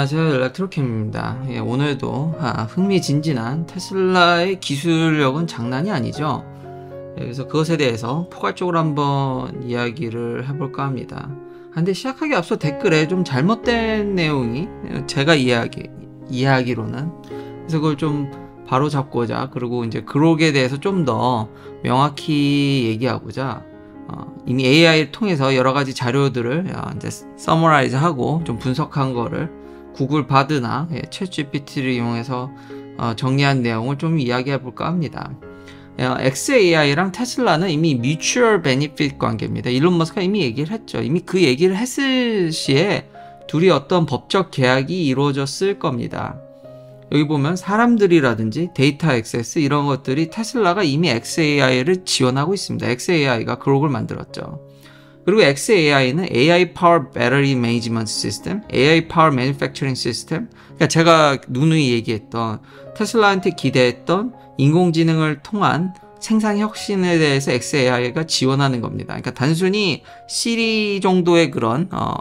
안녕하세요 연락트로캠입니다 예, 오늘도 아, 흥미진진한 테슬라의 기술력은 장난이 아니죠 예, 그래서 그것에 대해서 포괄적으로 한번 이야기를 해볼까 합니다 아, 근데 시작하기 앞서 댓글에 좀 잘못된 내용이 예, 제가 이야기, 이야기로는 그래서 그걸 좀 바로 잡고자 그리고 이제 그록에 대해서 좀 더 명확히 얘기하고자 어, 이미 AI를 통해서 여러 가지 자료들을 어, 이제 서머라이즈하고 좀 분석한 거를 구글 바드나 예, 챗GPT를 이용해서 어, 정리한 내용을 좀 이야기해 볼까 합니다. XAI랑 어, 테슬라는 이미 뮤추얼 베니핏 관계입니다. 일론 머스크가 이미 얘기를 했죠. 이미 그 얘기를 했을 시에 둘이 어떤 법적 계약이 이루어졌을 겁니다. 여기 보면 사람들이라든지 데이터 액세스 이런 것들이 테슬라가 이미 XAI를 지원하고 있습니다. XAI가 그룹을 만들었죠. 그리고 XAI는 AI Power Battery Management System, AI Power Manufacturing System. 그러니까 제가 누누이 얘기했던 테슬라한테 기대했던 인공지능을 통한 생산 혁신에 대해서 XAI가 지원하는 겁니다. 그러니까 단순히 시리 정도의 그런 어,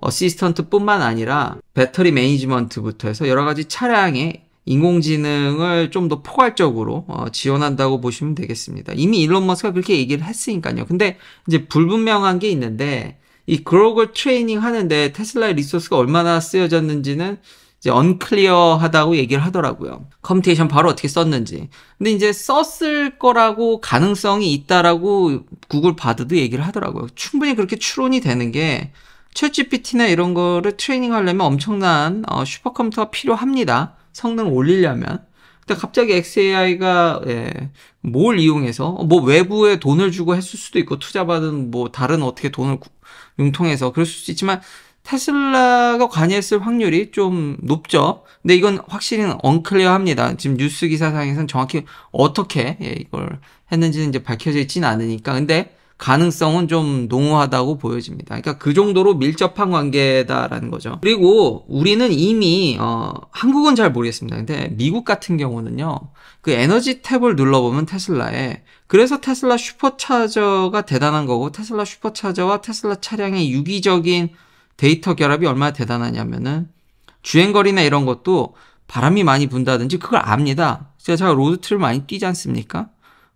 어시스턴트뿐만 아니라 배터리 매니지먼트부터 해서 여러 가지 차량의 인공지능을 좀 더 포괄적으로 어, 지원한다고 보시면 되겠습니다. 이미 일론 머스가 그렇게 얘기를 했으니까요. 근데 이제 불분명한 게 있는데 이 글로벌 트레이닝 하는데 테슬라의 리소스가 얼마나 쓰여졌는지는 이제 언클리어하다고 얘기를 하더라고요. 컴퓨테이션 바로 어떻게 썼는지. 근데 이제 썼을 거라고 가능성이 있다라고 구글 바드도 얘기를 하더라고요. 충분히 그렇게 추론이 되는 게최 g p t 나 이런 거를 트레이닝하려면 엄청난 어, 슈퍼컴퓨터가 필요합니다. 성능을 올리려면 근데 갑자기 XAI가 예, 뭘 이용해서 어, 뭐 외부에 돈을 주고 했을 수도 있고 투자받은 뭐 다른 어떻게 돈을 융통해서 그럴 수 있지만 테슬라가 관여했을 확률이 좀 높죠. 근데 이건 확실히 언클리어합니다. 지금 뉴스 기사상에서는 정확히 어떻게 예, 이걸 했는지는 이제 밝혀져 있지는 않으니까. 근데 가능성은 좀 농후하다고 보여집니다. 그러니까 그 정도로 밀접한 관계다라는 거죠. 그리고 우리는 이미 어, 한국은 잘 모르겠습니다. 근데 미국 같은 경우는요. 그 에너지 탭을 눌러보면 테슬라에 그래서 테슬라 슈퍼차저가 대단한 거고 테슬라 슈퍼차저와 테슬라 차량의 유기적인 데이터 결합이 얼마나 대단하냐면은 주행거리나 이런 것도 바람이 많이 분다든지 그걸 압니다. 제가 로드트를 많이 뛰지 않습니까?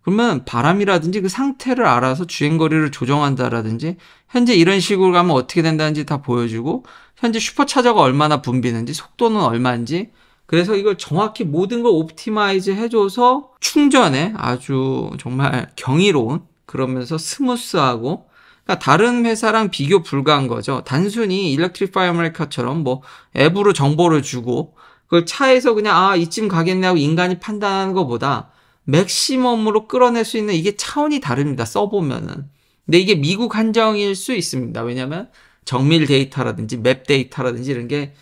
그러면 바람이라든지 그 상태를 알아서 주행거리를 조정한다라든지 현재 이런 식으로 가면 어떻게 된다는지 다 보여주고 현재 슈퍼차저가 얼마나 붐비는지 속도는 얼마인지 그래서 이걸 정확히 모든 걸 옵티마이즈 해줘서 충전에 아주 정말 경이로운 그러면서 스무스하고 그러니까 다른 회사랑 비교 불가한 거죠. 단순히 일렉트리파이 아메리카처럼 뭐 앱으로 정보를 주고 그걸 차에서 그냥 아 이쯤 가겠네 하고 인간이 판단하는 것보다 맥시멈으로 끌어낼 수 있는 이게 차원이 다릅니다. 써보면은. 근데 이게 미국 한정일 수 있습니다. 왜냐면 정밀 데이터라든지 맵 데이터라든지 이런 게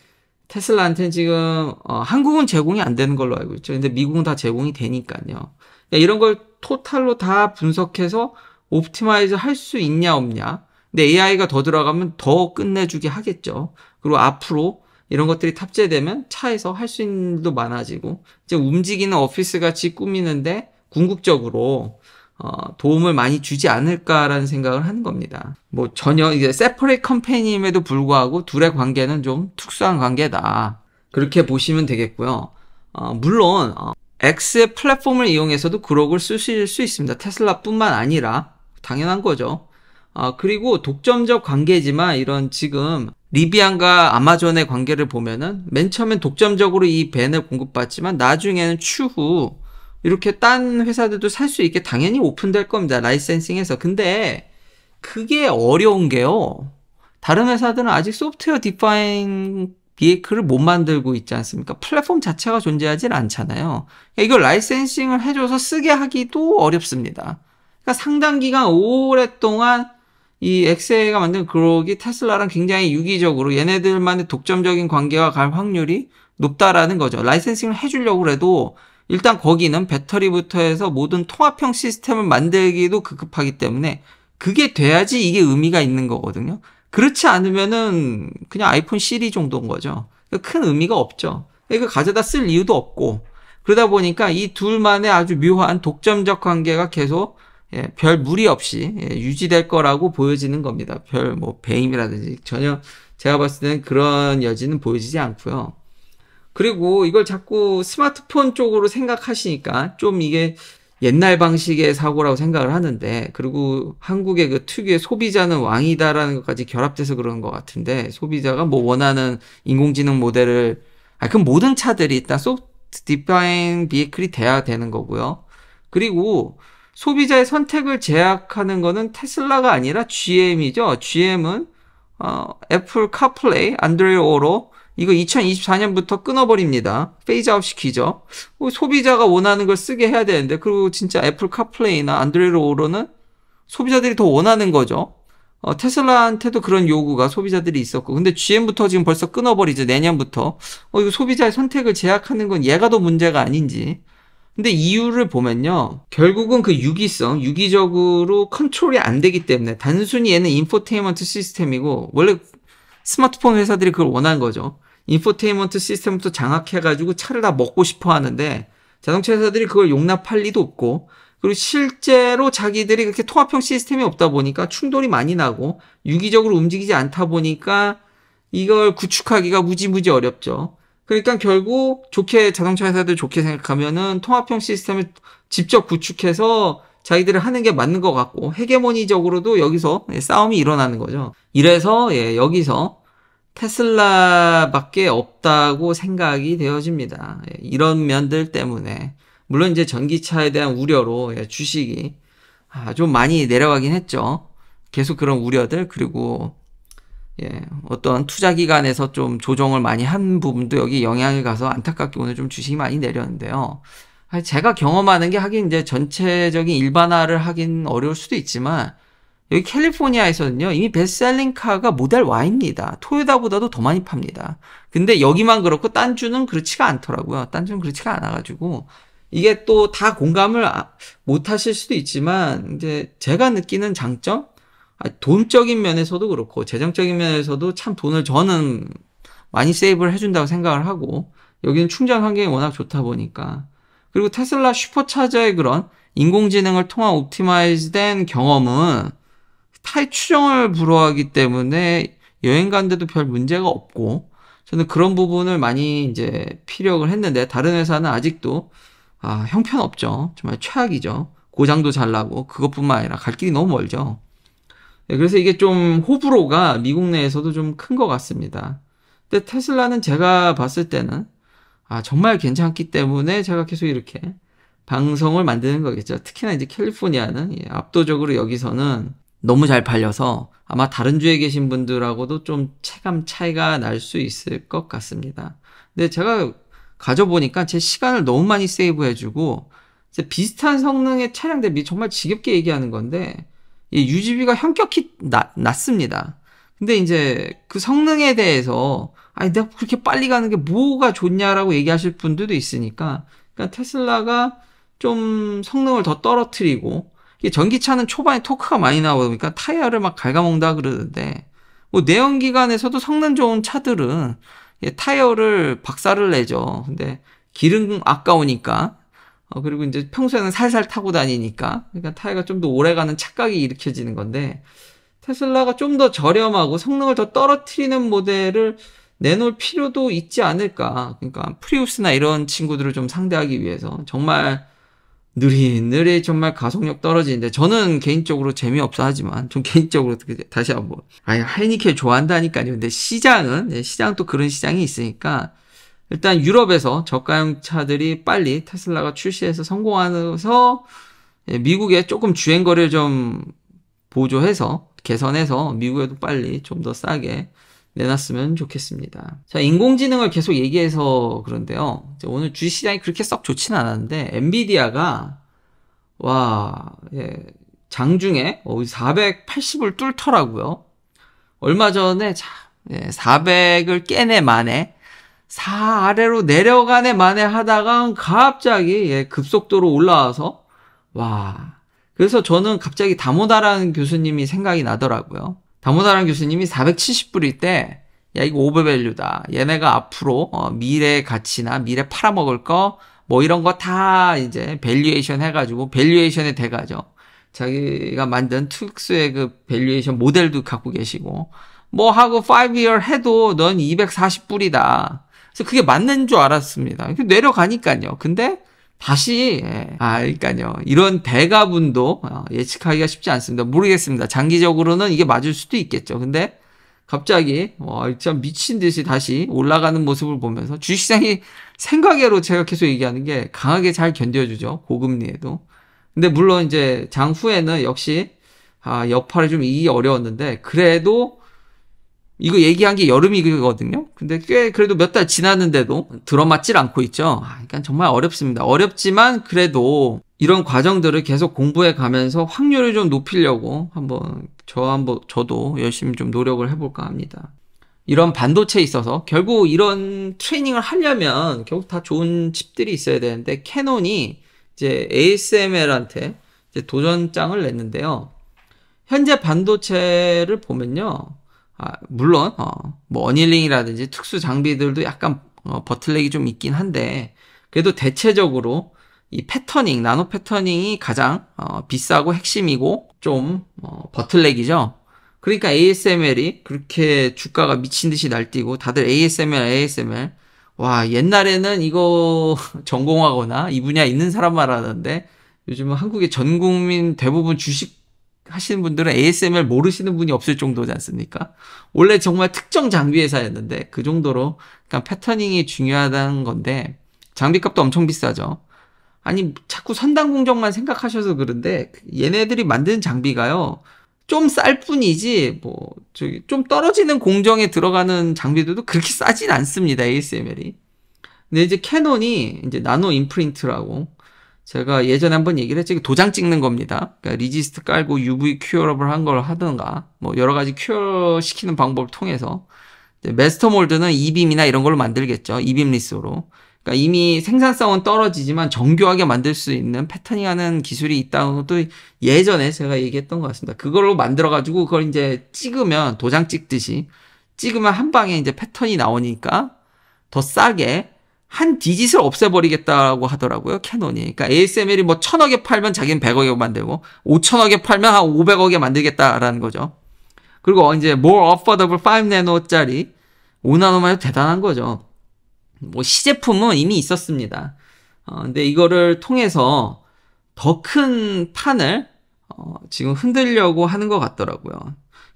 테슬라한테는 지금 어, 한국은 제공이 안 되는 걸로 알고 있죠. 근데 미국은 다 제공이 되니까요. 그러니까 이런 걸 토탈로 다 분석해서 옵티마이즈 할 수 있냐 없냐. 근데 AI가 더 들어가면 더 끝내주게 하겠죠. 그리고 앞으로 이런 것들이 탑재되면 차에서 할 수 있는 일도 많아지고 이제 움직이는 오피스 같이 꾸미는데 궁극적으로 어, 도움을 많이 주지 않을까라는 생각을 하는 겁니다. 뭐 전혀 이제 세퍼레이 컴페니임에도 불구하고 둘의 관계는 좀 특수한 관계다. 그렇게 보시면 되겠고요. 어, 물론 어, X의 플랫폼을 이용해서도 그록을 쓰실 수 있습니다. 테슬라뿐만 아니라 당연한 거죠. 아, 그리고 독점적 관계지만 이런 지금 리비안과 아마존의 관계를 보면은 맨 처음엔 독점적으로 이 벤을 공급받지만 나중에는 추후 이렇게 딴 회사들도 살 수 있게 당연히 오픈될 겁니다. 라이센싱에서. 근데 그게 어려운 게요. 다른 회사들은 아직 소프트웨어 디파인 비에크를 못 만들고 있지 않습니까? 플랫폼 자체가 존재하진 않잖아요. 그러니까 이걸 라이센싱을 해줘서 쓰게 하기도 어렵습니다. 그러니까 상당 기간 오랫동안 이 엑세이가 만든 그룹이 테슬라랑 굉장히 유기적으로 얘네들만의 독점적인 관계가 갈 확률이 높다라는 거죠. 라이센싱을 해주려고 해도 일단 거기는 배터리부터 해서 모든 통합형 시스템을 만들기도 급급하기 때문에 그게 돼야지 이게 의미가 있는 거거든요. 그렇지 않으면은 그냥 아이폰 시리 정도인 거죠. 그러니까 큰 의미가 없죠. 이거 가져다 쓸 이유도 없고 그러다 보니까 이 둘만의 아주 묘한 독점적 관계가 계속 예, 별 무리 없이 예, 유지될 거라고 보여지는 겁니다. 별 뭐 배임이라든지 전혀 제가 봤을 때는 그런 여지는 보여지지 않고요. 그리고 이걸 자꾸 스마트폰 쪽으로 생각하시니까 좀 이게 옛날 방식의 사고라고 생각을 하는데 그리고 한국의 그 특유의 소비자는 왕이다라는 것까지 결합돼서 그런 것 같은데 소비자가 뭐 원하는 인공지능 모델을 아 그럼 모든 차들이 일단 소프트 디파인 비해클이 돼야 되는 거고요. 그리고 소비자의 선택을 제약하는 것은 테슬라가 아니라 GM이죠. GM은 어, 애플 카플레이, 안드레이 오로 이거 2024년부터 끊어버립니다. 페이즈아웃 시키죠. 뭐 소비자가 원하는 걸 쓰게 해야 되는데 그리고 진짜 애플 카플레이나 안드레이 오로는 소비자들이 더 원하는 거죠. 어, 테슬라한테도 그런 요구가 소비자들이 있었고 근데 GM부터 지금 벌써 끊어버리죠. 내년부터. 어, 이거 소비자의 선택을 제약하는 건 얘가 더 문제가 아닌지 근데 이유를 보면요. 결국은 그 유기성, 유기적으로 컨트롤이 안 되기 때문에 단순히 얘는 인포테인먼트 시스템이고 원래 스마트폰 회사들이 그걸 원한 거죠. 인포테인먼트 시스템부터 장악해가지고 차를 다 먹고 싶어 하는데 자동차 회사들이 그걸 용납할 리도 없고 그리고 실제로 자기들이 그렇게 통합형 시스템이 없다 보니까 충돌이 많이 나고 유기적으로 움직이지 않다 보니까 이걸 구축하기가 무지무지 어렵죠. 그러니까 결국 좋게 자동차 회사들 좋게 생각하면은 통합형 시스템을 직접 구축해서 자기들을 하는 게 맞는 것 같고 헤게모니적으로도 여기서 예, 싸움이 일어나는 거죠. 이래서 예, 여기서 테슬라밖에 없다고 생각이 되어집니다. 예, 이런 면들 때문에 물론 이제 전기차에 대한 우려로 예, 주식이 아, 좀 많이 내려가긴 했죠. 계속 그런 우려들 그리고 예, 어떤 투자 기관에서좀 조정을 많이 한 부분도 여기 영향이 가서 안타깝게 오늘 좀 주식이 많이 내렸는데요. 아, 제가 경험하는 게 하긴 이제 전체적인 일반화를 하긴 어려울 수도 있지만 여기 캘리포니아에서는요 이미 베스트셀링 카가 모델 Y입니다. 토요다보다도 더 많이 팝니다. 근데 여기만 그렇고 딴 주는 그렇지가 않더라고요. 딴 주는 그렇지가 않아가지고 이게 또 다 공감을 아, 못 하실 수도 있지만 이제 제가 느끼는 장점 아, 돈적인 면에서도 그렇고 재정적인 면에서도 참 돈을 저는 많이 세이브를 해준다고 생각을 하고 여기는 충전 환경이 워낙 좋다 보니까 그리고 테슬라 슈퍼차저의 그런 인공지능을 통한 옵티마이즈된 경험은 타의 추정을 불허하기 때문에 여행 간데도별 문제가 없고 저는 그런 부분을 많이 이제 피력을 했는데 다른 회사는 아직도 아, 형편없죠 정말 최악이죠 고장도 잘 나고 그것뿐만 아니라 갈 길이 너무 멀죠 예, 그래서 이게 좀 호불호가 미국 내에서도 좀 큰 것 같습니다. 근데 테슬라는 제가 봤을 때는 아, 정말 괜찮기 때문에 제가 계속 이렇게 방송을 만드는 거겠죠. 특히나 이제 캘리포니아는 예, 압도적으로 여기서는 너무 잘 팔려서 아마 다른 주에 계신 분들하고도 좀 체감 차이가 날 수 있을 것 같습니다. 근데 제가 가져보니까 제 시간을 너무 많이 세이브해주고 비슷한 성능의 차량 대비 정말 지겹게 얘기하는 건데 이 유지비가 현격히 낮습니다. 근데 이제 그 성능에 대해서 아니 내가 그렇게 빨리 가는 게 뭐가 좋냐라고 얘기하실 분들도 있으니까 그러니까 테슬라가 좀 성능을 더 떨어뜨리고 이게 전기차는 초반에 토크가 많이 나오다 보니까 타이어를 막 갉아먹는다 그러는데 뭐 내연기관에서도 성능 좋은 차들은 타이어를 박살을 내죠. 근데 기름 아까우니까 어, 그리고 이제 평소에는 살살 타고 다니니까 그러니까 타이가 좀 더 오래가는 착각이 일으켜지는 건데 테슬라가 좀 더 저렴하고 성능을 더 떨어뜨리는 모델을 내놓을 필요도 있지 않을까. 그러니까 프리우스나 이런 친구들을 좀 상대하기 위해서 정말 느리느리 정말 가속력 떨어지는데 저는 개인적으로 재미없어 하지만 좀 개인적으로 다시 한번 아니 하이니케 좋아한다니까요. 근데 시장은 예, 시장 도 그런 시장이 있으니까 일단 유럽에서 저가형 차들이 빨리 테슬라가 출시해서 성공하면서 예, 미국에 조금 주행 거리를 좀 보조해서 개선해서 미국에도 빨리 좀 더 싸게 내놨으면 좋겠습니다. 자, 인공지능을 계속 얘기해서 그런데요. 오늘 주식시장이 그렇게 썩 좋진 않았는데 엔비디아가 와, 예, 장중에 480을 어, 뚫더라고요. 얼마 전에 참 예, 400을 깨네 만에 4 아래로 내려가네 만에 하다가 갑자기 예, 급속도로 올라와서 와 그래서 저는 갑자기 다모다라는 교수님이 생각이 나더라고요. 다모다라는 교수님이 470불일 때 야 이거 오버밸류다. 얘네가 앞으로 어, 미래 가치나 미래 팔아먹을 거 뭐 이런 거 다 이제 밸류에이션 해가지고 밸류에이션에 대가죠 자기가 만든 특수의그 밸류에이션 모델도 갖고 계시고 뭐 하고 5year 해도 넌 240불이다. 그래서 그게 맞는 줄 알았습니다. 내려가니까요. 근데 다시 예, 아 그러니까요 이런 대가분도 어, 예측하기가 쉽지 않습니다 모르겠습니다 장기적으로는 이게 맞을 수도 있겠죠 근데 갑자기 와참 뭐 미친 듯이 다시 올라가는 모습을 보면서 주식시장이 생각외로 제가 계속 얘기하는 게 강하게 잘 견뎌주죠 고금리에도 근데 물론 이제 장 후에는 역시 아, 여파를 좀 이기 어려웠는데 그래도 이거 얘기한 게 여름이거든요. 근데 꽤 그래도 몇 달 지났는데도 들어맞질 않고 있죠. 아, 그러니까 정말 어렵습니다. 어렵지만 그래도 이런 과정들을 계속 공부해 가면서 확률을 좀 높이려고 한번 저 한번 저도 열심히 좀 노력을 해볼까 합니다. 이런 반도체에 있어서 결국 이런 트레이닝을 하려면 결국 다 좋은 칩들이 있어야 되는데 캐논이 이제 ASML한테 이제 도전장을 냈는데요. 현재 반도체를 보면요. 아, 물론 어, 뭐 어닐링이라든지 특수 장비들도 약간 어, 버틀렉이 좀 있긴 한데 그래도 대체적으로 이 패터닝 나노 패터닝이 가장 어, 비싸고 핵심이고 좀 어, 버틀렉이죠. 그러니까 ASML이 그렇게 주가가 미친 듯이 날뛰고 다들 ASML ASML 와 옛날에는 이거 전공하거나 이 분야 있는 사람말 하는데 요즘은 한국의 전 국민 대부분 주식 하시는 분들은 a s m r 모르시는 분이 없을 정도지 않습니까? 원래 정말 특정 장비 회사였는데 그 정도로 그러니까 패터닝이 중요하다는 건데 장비값도 엄청 비싸죠. 아니 자꾸 선단 공정만 생각하셔서 그런데 얘네들이 만든 장비가요. 좀 쌀 뿐이지 뭐 저기 좀 떨어지는 공정에 들어가는 장비들도 그렇게 싸진 않습니다. a s m r 이 근데 이제 캐논이 이제 나노 인프린트라고 제가 예전에 한번 얘기를 했죠. 도장 찍는 겁니다. 그러니까 리지스트 깔고 UV 큐어업을 한 걸 하든가 뭐 여러 가지 큐어 시키는 방법을 통해서 메스터 몰드는 이빔이나 이런 걸로 만들겠죠. 이빔 리스로. 그러니까 이미 생산성은 떨어지지만 정교하게 만들 수 있는 패터닝하는 기술이 있다는 것도 예전에 제가 얘기했던 것 같습니다. 그걸로 만들어 가지고 그걸 이제 찍으면 도장 찍듯이 찍으면 한 방에 이제 패턴이 나오니까 더 싸게 한 디짓을 없애버리겠다고 하더라고요, 캐논이. 그러니까 ASML이 뭐 천억에 팔면 자기는 0억에 만들고, 5천억에 팔면 한5 0 0억에 만들겠다라는 거죠. 그리고 이제 more affordable 5나노짜리 5나노마 해도 대단한 거죠. 뭐 시제품은 이미 있었습니다. 어, 근데 이거를 통해서 더 큰 판을 어, 지금 흔들려고 하는 것 같더라고요.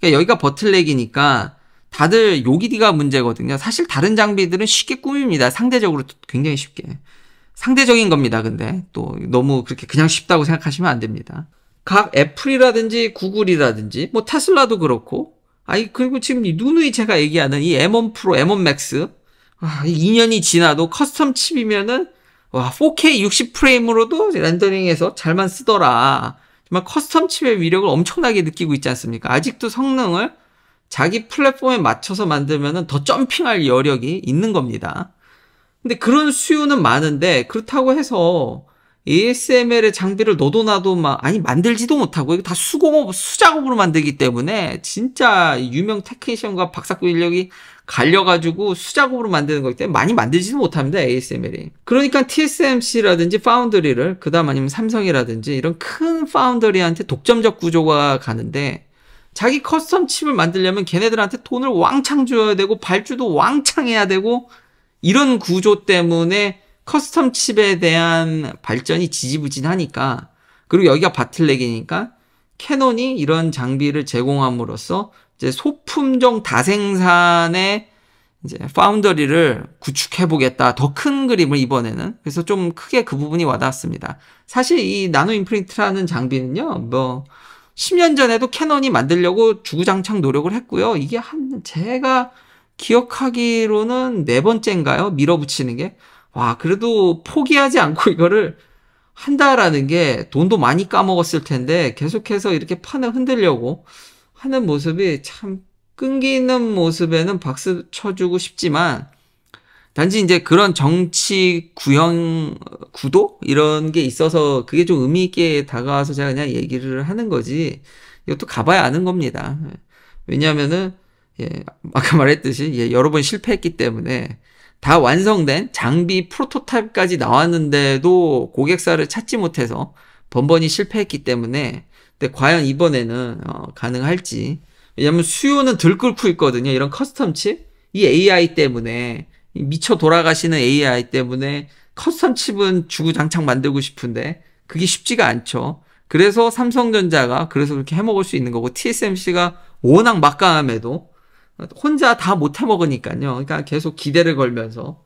그러니까 여기가 버틀렉이니까 다들 요기디가 문제거든요. 사실 다른 장비들은 쉽게 꾸밉니다. 상대적으로 굉장히 쉽게. 상대적인 겁니다. 근데 또 너무 그렇게 그냥 쉽다고 생각하시면 안 됩니다. 각 애플이라든지 구글이라든지 뭐 테슬라도 그렇고 아이 그리고 지금 누누이 제가 얘기하는 이 M1 프로, M1 맥스 아, 2년이 지나도 커스텀 칩이면은 와 4K 60 프레임으로도 렌더링에서 잘만 쓰더라. 정말 커스텀 칩의 위력을 엄청나게 느끼고 있지 않습니까? 아직도 성능을 자기 플랫폼에 맞춰서 만들면은 더 점핑할 여력이 있는 겁니다. 근데 그런 수요는 많은데 그렇다고 해서 ASML의 장비를 너도 나도 막 아니 만들지도 못하고 이거 다 수공업 수작업으로 만들기 때문에 진짜 유명 테크니션과 박사급 인력이 갈려가지고 수작업으로 만드는 거기 때문에 많이 만들지도 못합니다 ASML이 그러니까 TSMC라든지 파운드리를 그다음 아니면 삼성이라든지 이런 큰 파운드리한테 독점적 구조가 가는데 자기 커스텀 칩을 만들려면 걔네들한테 돈을 왕창 줘야 되고 발주도 왕창 해야 되고 이런 구조 때문에 커스텀 칩에 대한 발전이 지지부진하니까 그리고 여기가 바틀렉이니까 캐논이 이런 장비를 제공함으로써 이제 소품종 다생산의 이제 파운더리를 구축해 보겠다. 더 큰 그림을 이번에는 그래서 좀 크게 그 부분이 와닿았습니다. 사실 이 나노 임프린트라는 장비는요. 뭐 10년 전에도 캐논이 만들려고 주구장창 노력을 했고요. 이게 한 제가 기억하기로는 네 번째인가요? 밀어붙이는 게. 와, 그래도 포기하지 않고 이거를 한다라는 게 돈도 많이 까먹었을 텐데 계속해서 이렇게 판을 흔들려고 하는 모습이 참 끈기 있는 모습에는 박수 쳐주고 싶지만 단지 이제 그런 정치 구형 구도 이런 게 있어서 그게 좀 의미 있게 다가와서 제가 그냥 얘기를 하는 거지 이것도 가봐야 아는 겁니다. 왜냐하면은 예, 아까 말했듯이 예, 여러 번 실패했기 때문에 다 완성된 장비 프로토타입까지 나왔는데도 고객사를 찾지 못해서 번번이 실패했기 때문에 근데 과연 이번에는 어, 가능할지 왜냐면 수요는 들끓고 있거든요. 이런 커스텀 칩이 AI 때문에 미쳐 돌아가시는 AI 때문에 커스텀 칩은 주구장창 만들고 싶은데 그게 쉽지가 않죠. 그래서 삼성전자가 그래서 그렇게 해먹을 수 있는 거고 TSMC가 워낙 막강함에도 혼자 다 못 해먹으니까요. 그러니까 계속 기대를 걸면서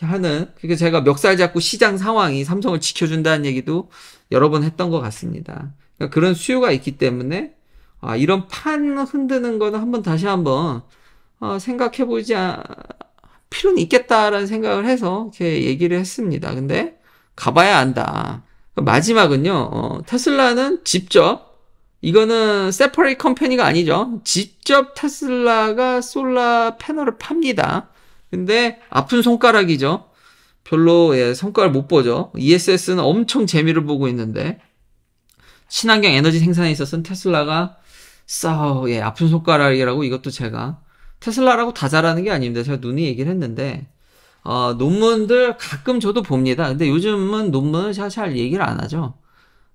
하는 그게 제가 멱살 잡고 시장 상황이 삼성을 지켜준다는 얘기도 여러 번 했던 것 같습니다. 그러니까 그런 수요가 있기 때문에 아, 이런 판 흔드는 거는 한번 다시 한번 어, 생각해보지 필요는 있겠다라는 생각을 해서 이렇게 얘기를 했습니다. 근데 가봐야 안다. 그 마지막은요. 어, 테슬라는 직접 이거는 세퍼레이 컴퍼니가 아니죠. 직접 테슬라가 솔라 패널을 팝니다. 근데 아픈 손가락이죠. 별로 예, 성과를 못 보죠. ESS는 엄청 재미를 보고 있는데 친환경 에너지 생산에 있어서는 테슬라가 싸우 예, 아픈 손가락이라고 이것도 제가 테슬라라고 다 잘하는 게 아닙니다. 제가 눈이 얘기를 했는데 어, 논문들 가끔 저도 봅니다. 근데 요즘은 논문을 잘, 잘 얘기를 안 하죠.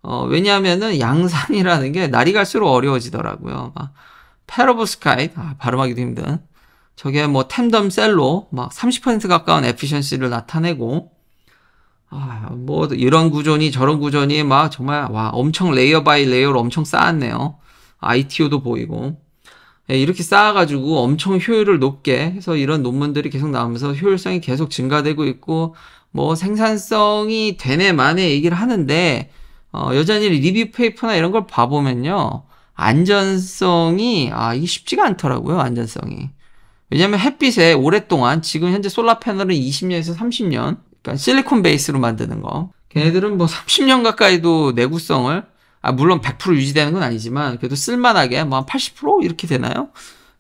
어, 왜냐하면은 양산이라는 게 날이 갈수록 어려워지더라고요. 막 페로브스카이 아, 발음하기도 힘든 저게 뭐 템덤 셀로 막 30% 가까운 에피션시를 나타내고 아, 뭐 이런 구조니 저런 구조니 막 정말 와 엄청 레이어 바이 레이어로 엄청 쌓았네요. ITO도 보이고 예, 이렇게 쌓아가지고 엄청 효율을 높게 해서 이런 논문들이 계속 나오면서 효율성이 계속 증가되고 있고 뭐 생산성이 되네 만에 얘기를 하는데 어, 여전히 리뷰 페이퍼나 이런 걸 봐보면요 안전성이 아 이게 쉽지가 않더라고요 안전성이 왜냐하면 햇빛에 오랫동안 지금 현재 솔라 패널은 20년에서 30년 그러니까 실리콘 베이스로 만드는 거 걔네들은 뭐 30년 가까이도 내구성을 아, 물론 100% 유지되는 건 아니지만 그래도 쓸만하게 뭐한80% 이렇게 되나요?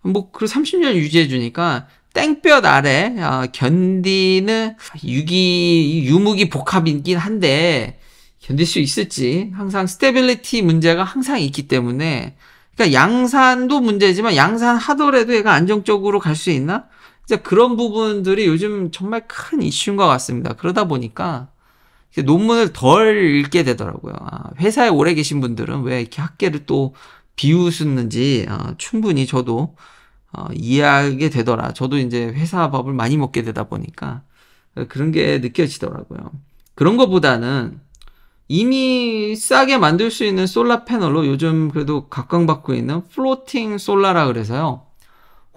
뭐 그 30년 유지해 주니까 땡볕 아래 아, 견디는 유기 유무기 복합이긴 한데 견딜 수 있을지 항상 스테빌리티 문제가 항상 있기 때문에 그러니까 양산도 문제지만 양산 하더라도 얘가 안정적으로 갈 수 있나? 이제 그런 부분들이 요즘 정말 큰 이슈인 것 같습니다. 그러다 보니까 논문을 덜 읽게 되더라고요. 아, 회사에 오래 계신 분들은 왜 이렇게 학계를 또 비웃었는지 아, 어, 충분히 저도 어, 이해하게 되더라. 저도 이제 회사 밥을 많이 먹게 되다 보니까 그런 게 느껴지더라고요. 그런 것보다는 이미 싸게 만들 수 있는 솔라 패널로 요즘 그래도 각광받고 있는 플로팅 솔라라 그래서요.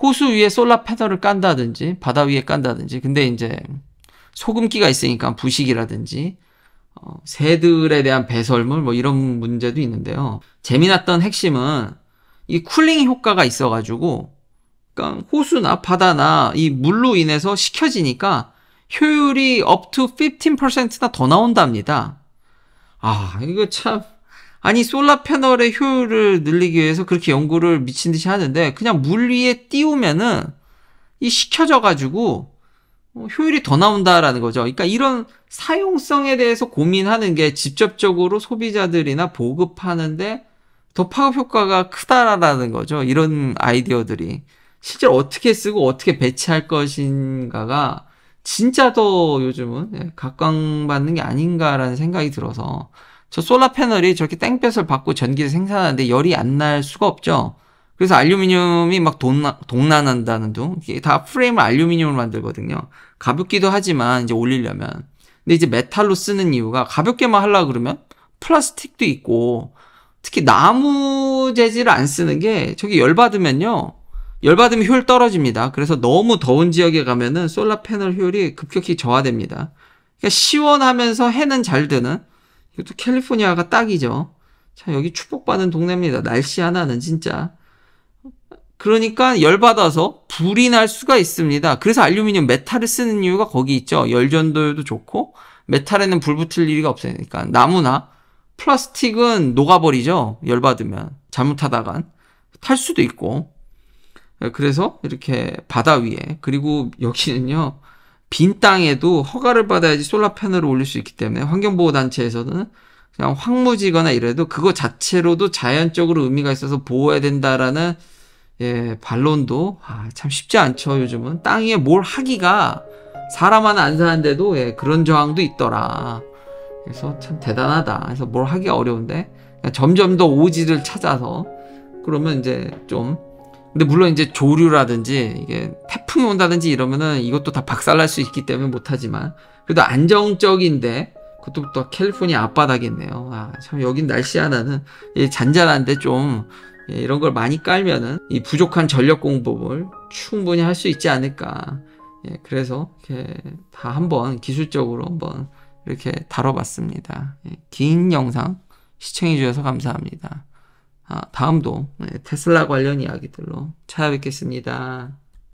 호수 위에 솔라 패널을 깐다든지 바다 위에 깐다든지 근데 이제 소금기가 있으니까 부식이라든지 어, 새들에 대한 배설물 뭐 이런 문제도 있는데요. 재미났던 핵심은 이 쿨링 효과가 있어가지고 그러니까 호수나 바다나 이 물로 인해서 식혀지니까 효율이 업투 15%나 더 나온답니다. 아 이거 참 아니 솔라 패널의 효율을 늘리기 위해서 그렇게 연구를 미친 듯이 하는데 그냥 물 위에 띄우면은 이 식혀져 가지고 어, 효율이 더 나온다라는 거죠. 그러니까 이런 사용성에 대해서 고민하는 게 직접적으로 소비자들이나 보급하는데 더 파급 효과가 크다라는 거죠. 이런 아이디어들이. 실제로 어떻게 쓰고 어떻게 배치할 것인가가 진짜 더 요즘은 예, 각광받는 게 아닌가라는 생각이 들어서 저 솔라 패널이 저렇게 땡볕을 받고 전기를 생산하는데 열이 안 날 수가 없죠. 그래서 알루미늄이 막 동나, 동란한다는 둥, 이게 다 프레임을 알루미늄으로 만들거든요. 가볍기도 하지만 이제 올리려면. 근데 이제 메탈로 쓰는 이유가 가볍게만 하려 그러면 플라스틱도 있고, 특히 나무 재질을 안 쓰는 게 저기 열받으면요. 열받으면 효율 떨어집니다. 그래서 너무 더운 지역에 가면은 솔라 패널 효율이 급격히 저하됩니다. 그러니까 시원하면서 해는 잘 드는 이것도 캘리포니아가 딱이죠. 자, 여기 축복받은 동네입니다. 날씨 하나는 진짜. 그러니까 열받아서 불이 날 수가 있습니다. 그래서 알루미늄 메탈을 쓰는 이유가 거기 있죠. 열전도율도 좋고 메탈에는 불 붙을 일이 없으니까 나무나 플라스틱은 녹아버리죠. 열받으면 잘못하다간 탈 수도 있고 그래서 이렇게 바다 위에 그리고 여기는요 빈 땅에도 허가를 받아야지 솔라 패널을 올릴 수 있기 때문에 환경보호단체에서는 그냥 황무지거나 이래도 그거 자체로도 자연적으로 의미가 있어서 보호해야 된다라는 예, 반론도 아, 참 쉽지 않죠 요즘은 땅에뭘 하기가 사람 하나 안 사는데도 예, 그런 저항도 있더라 그래서 참 대단하다 그래서 뭘 하기 가 어려운데 그러니까 점점 더 오지를 찾아서 그러면 이제 좀 근데 물론 이제 조류라든지 이게 태풍이 온다든지 이러면은 이것도 다 박살날 수 있기 때문에 못하지만 그래도 안정적인데 그것도터 캘리포니아 앞바닥이네요. 아, 참 여긴 날씨 하나는 잔잔한데 좀 예, 이런 걸 많이 깔면은 이 부족한 전력 공급을 충분히 할 수 있지 않을까. 예, 그래서 이렇게 다 한번 기술적으로 한번 이렇게 다뤄봤습니다. 예, 긴 영상 시청해 주셔서 감사합니다. 아, 다음도 네, 테슬라 관련 이야기들로 찾아뵙겠습니다.